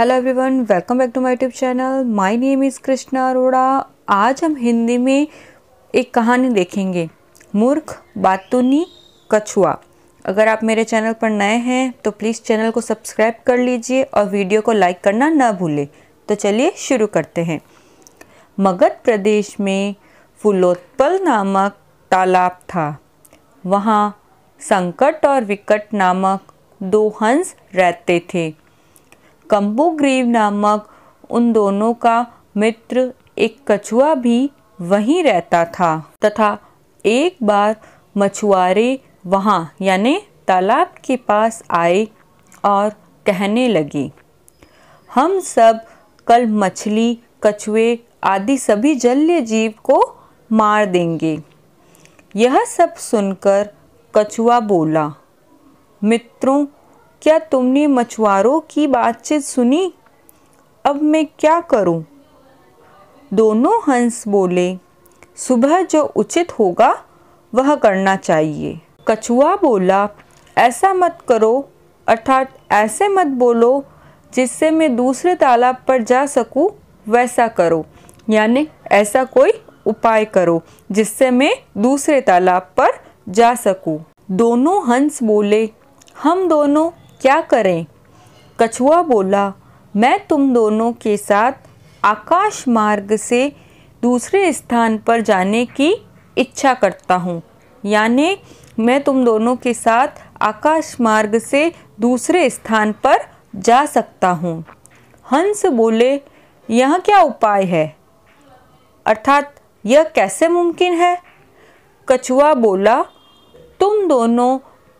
Hello everyone welcome back to my YouTube channel my name is Krishna Arora आज हम हिंदी में एक कहानी देखेंगे मूर्ख बातूनी कछुआ अगर आप मेरे चैनल पर नए हैं तो प्लीज़ चैनल को सब्सक्राइब कर लीजिए और वीडियो को लाइक करना ना भूलें तो चलिए शुरू करते हैं मगध प्रदेश में फुलोत्पल नामक तालाब था वहाँ संकट और विकट नामक दो हंस रहते थे कंबुग्रीव नामक उन दोनों का मित्र एक कछुआ भी वहीं रहता था तथा एक बार मछुआरे वहाँ यानि तालाब के पास आए और कहने लगे हम सब कल मछली कछुए आदि सभी जल्य जीव को मार देंगे यह सब सुनकर कछुआ बोला मित्रों क्या तुमने मछुआरों की बातचीत सुनी अब मैं क्या करूं? दोनों हंस बोले सुबह जो उचित होगा वह करना चाहिए कछुआ बोला ऐसा मत करो अर्थात ऐसे मत बोलो जिससे मैं दूसरे तालाब पर जा सकूं वैसा करो यानी ऐसा कोई उपाय करो जिससे मैं दूसरे तालाब पर जा सकूं। दोनों हंस बोले हम दोनों क्या करें कछुआ बोला मैं तुम दोनों के साथ आकाश मार्ग से दूसरे स्थान पर जाने की इच्छा करता हूँ यानी मैं तुम दोनों के साथ आकाश मार्ग से दूसरे स्थान पर जा सकता हूँ हंस बोले यह क्या उपाय है अर्थात यह कैसे मुमकिन है कछुआ बोला तुम दोनों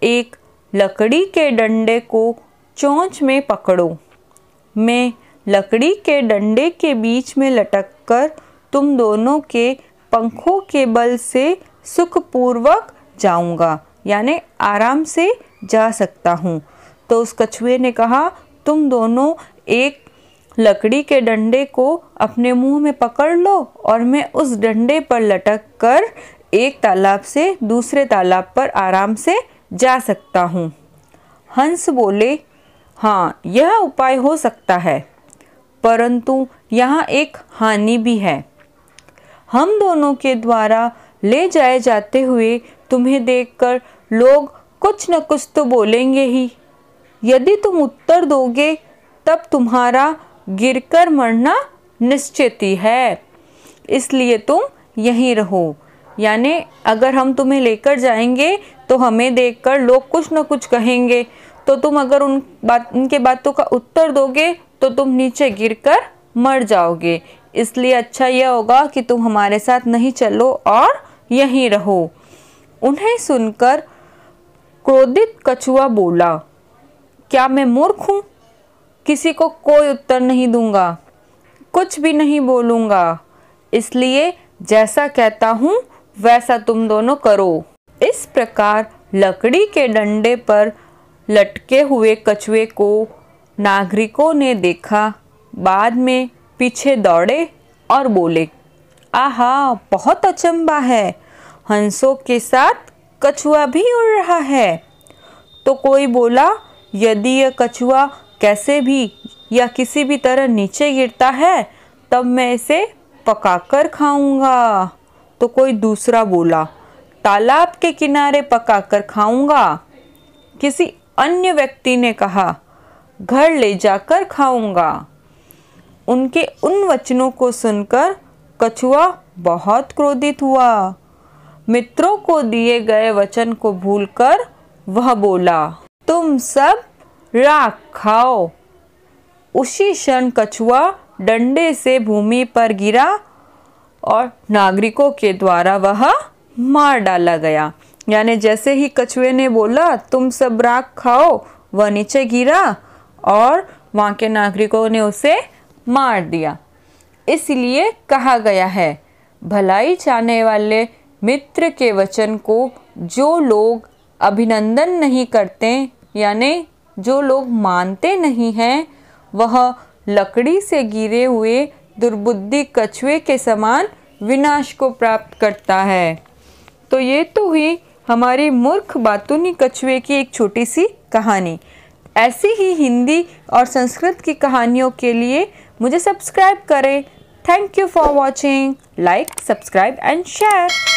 एक लकड़ी के डंडे को चोंच में पकड़ो मैं लकड़ी के डंडे के बीच में लटक कर तुम दोनों के पंखों के बल से सुखपूर्वक जाऊंगा यानी आराम से जा सकता हूँ तो उस कछुए ने कहा तुम दोनों एक लकड़ी के डंडे को अपने मुंह में पकड़ लो और मैं उस डंडे पर लटक कर एक तालाब से दूसरे तालाब पर आराम से जा सकता हूँ हंस बोले हाँ यह उपाय हो सकता है परंतु यहाँ एक हानि भी है हम दोनों के द्वारा ले जाए जाते हुए तुम्हें देखकर लोग कुछ न कुछ तो बोलेंगे ही यदि तुम उत्तर दोगे तब तुम्हारा गिरकर मरना निश्चित ही है इसलिए तुम यहीं रहो यानी अगर हम तुम्हें लेकर जाएंगे तो हमें देखकर लोग कुछ ना कुछ कहेंगे तो तुम अगर उन बात उनके बातों का उत्तर दोगे तो तुम नीचे गिरकर मर जाओगे इसलिए अच्छा यह होगा कि तुम हमारे साथ नहीं चलो और यहीं रहो उन्हें सुनकर क्रोधित कछुआ बोला क्या मैं मूर्ख हूँ किसी को कोई उत्तर नहीं दूंगा कुछ भी नहीं बोलूँगा इसलिए जैसा कहता हूँ वैसा तुम दोनों करो इस प्रकार लकड़ी के डंडे पर लटके हुए कछुए को नागरिकों ने देखा बाद में पीछे दौड़े और बोले आहा बहुत अचंबा है हंसों के साथ कछुआ भी उड़ रहा है तो कोई बोला यदि यह कछुआ कैसे भी या किसी भी तरह नीचे गिरता है तब मैं इसे पकाकर खाऊंगा तो कोई दूसरा बोला तालाब के किनारे पकाकर खाऊंगा किसी अन्य व्यक्ति ने कहा घर ले जाकर खाऊंगा उनके उन वचनों को सुनकर कछुआ बहुत क्रोधित हुआ मित्रों को दिए गए वचन को भूलकर वह बोला तुम सब राख खाओ उसी क्षण कछुआ डंडे से भूमि पर गिरा और नागरिकों के द्वारा वह मार डाला गया यानी जैसे ही कछुए ने बोला तुम सब राख खाओ वह नीचे गिरा और वहाँ के नागरिकों ने उसे मार दिया इसलिए कहा गया है भलाई चाहने वाले मित्र के वचन को जो लोग अभिनंदन नहीं करते यानी जो लोग मानते नहीं हैं वह लकड़ी से गिरे हुए दुर्बुद्धि कछुए के समान विनाश को प्राप्त करता है तो ये तो हुई हमारी मूर्ख बातूनी कछुए की एक छोटी सी कहानी ऐसी ही हिंदी और संस्कृत की कहानियों के लिए मुझे सब्सक्राइब करें thank you for watching like subscribe and share